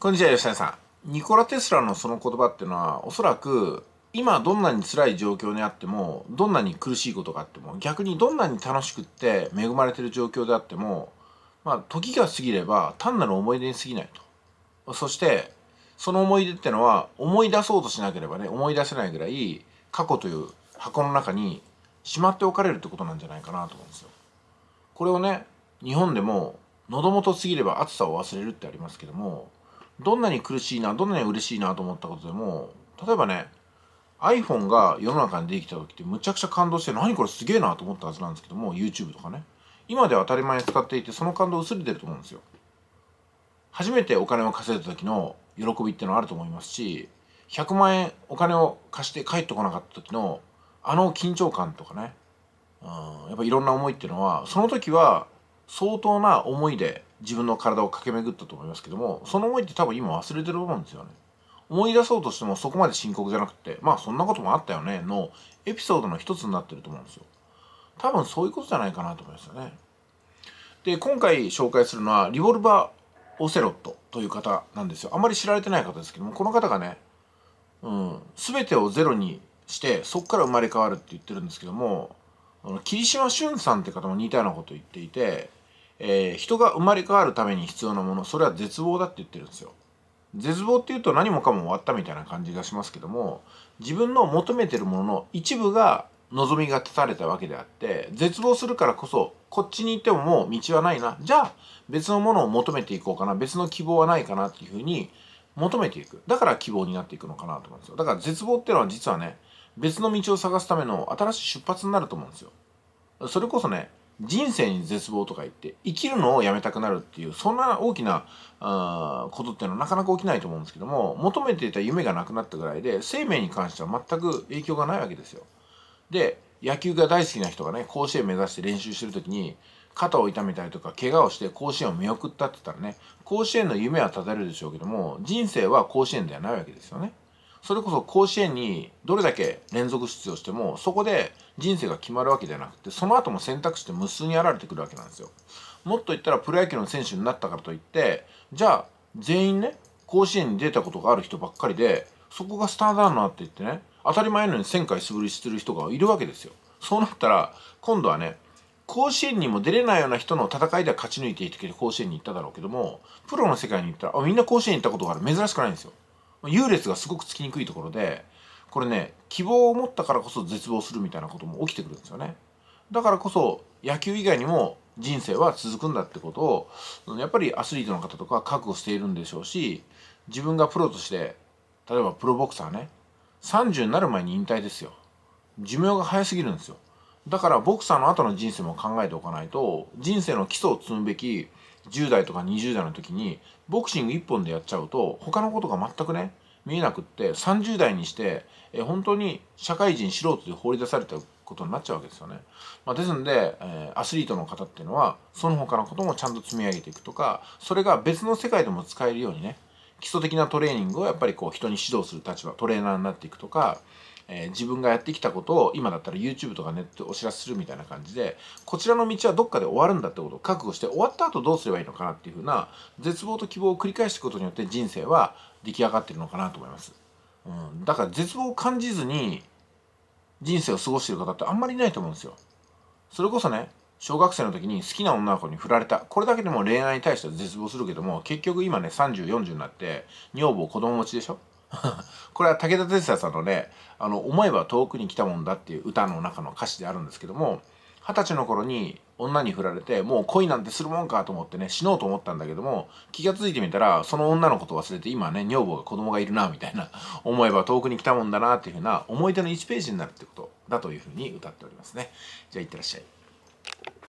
こんにちは、吉谷さん。ニコラ・テスラのその言葉っていうのは、おそらく、今どんなに辛い状況にあっても、どんなに苦しいことがあっても、逆にどんなに楽しくって恵まれてる状況であっても、まあ、時が過ぎれば単なる思い出に過ぎないと。そして、その思い出ってのは、思い出そうとしなければね、思い出せないぐらい、過去という箱の中にしまっておかれるってことなんじゃないかなと思うんですよ。これをね、日本でも、喉元過ぎれば暑さを忘れるってありますけども、どんなに苦しいなどんなに嬉しいなと思ったことでも例えばね iPhone が世の中にできた時ってむちゃくちゃ感動して何これすげえなと思ったはずなんですけども YouTube とかね今では当たり前に使っていてその感動薄れてると思うんですよ初めてお金を稼いだ時の喜びってのはあると思いますし100万円お金を貸して帰ってこなかった時のあの緊張感とかねうんやっぱいろんな思いっていうのはその時は相当な思いで自分の体を駆け巡ったと思いますけどもその思いって多分今忘れてると思うんですよね思い出そうとしてもそこまで深刻じゃなくてまあそんなこともあったよねのエピソードの一つになってると思うんですよ多分そういうことじゃないかなと思いますよねで今回紹介するのはリボルバー・オセロットという方なんですよあまり知られてない方ですけどもこの方がね、うん、全てをゼロにしてそこから生まれ変わるって言ってるんですけどもあの霧島俊さんって方も似たようなこと言っていてえー、人が生まれ変わるために必要なものそれは絶望だって言ってるんですよ。絶望っていうと何もかも終わったみたいな感じがしますけども自分の求めてるものの一部が望みが立たれたわけであって絶望するからこそこっちに行ってももう道はないなじゃあ別のものを求めていこうかな別の希望はないかなっていうふうに求めていくだから希望になっていくのかなと思うんですよだから絶望っていうのは実はね別の道を探すための新しい出発になると思うんですよそれこそね人生に絶望とか言って生きるのをやめたくなるっていうそんな大きなあことっていうのはなかなか起きないと思うんですけども求めていた夢がなくなったぐらいで生命に関しては全く影響がないわけですよ。で野球が大好きな人がね甲子園目指して練習してる時に肩を痛めたりとか怪我をして甲子園を見送ったって言ったらね甲子園の夢は絶たれるでしょうけども人生は甲子園ではないわけですよね。それこそ甲子園にどれだけ連続出場してもそこで人生が決まるわけじゃなくてその後も選択肢って無数にられてくるわけなんですよ。もっと言ったらプロ野球の選手になったからといってじゃあ全員ね甲子園に出たことがある人ばっかりでそこがスターだなって言ってね当たり前のように1,000回素振りしてる人がいるわけですよ。そうなったら今度はね甲子園にも出れないような人の戦いでは勝ち抜いていって甲子園に行っただろうけどもプロの世界に行ったらあみんな甲子園に行ったことがある珍しくないんですよ。優劣がすごくつきにくいところでこれね希望を持ったからこそ絶望するみたいなことも起きてくるんですよねだからこそ野球以外にも人生は続くんだってことをやっぱりアスリートの方とか覚悟しているんでしょうし自分がプロとして例えばプロボクサーね30になる前に引退ですよ寿命が早すぎるんですよだからボクサーの後の人生も考えておかないと人生の基礎を積むべき10代とか20代の時にボクシング1本でやっちゃうと他のことが全くね見えなくって30代にしてえ本当に社会人素人で放り出されたことになっちゃうわけですよね。まあ、ですので、えアスリートの方っていうのはその他のこともちゃんと積み上げていくとかそれが別の世界でも使えるようにね基礎的なトレーニングをやっぱりこう人に指導する立場トレーナーになっていくとかえー、自分がやってきたことを今だったら YouTube とかネットでお知らせするみたいな感じでこちらの道はどっかで終わるんだってことを覚悟して終わった後どうすればいいのかなっていうふうな絶望と希望を繰り返していくことによって人生は出来上がってるのかなと思います。うん、だから絶望を感じずに人生を過ごしてる方ってあんまりいないと思うんですよ。それこそね小学生の時に好きな女の子に振られた。これだけでも恋愛に対しては絶望するけども、結局今ね、30、40になって、女房子供持ちでしょ これは武田鉄矢さんのね「あの思えば遠くに来たもんだ」っていう歌の中の歌詞であるんですけども二十歳の頃に女に振られてもう恋なんてするもんかと思ってね死のうと思ったんだけども気が付いてみたらその女のこと忘れて今ね女房が子供がいるなみたいな思えば遠くに来たもんだなっていうふうな思い出の1ページになるってことだというふうに歌っておりますね。じゃあいってらっしゃい。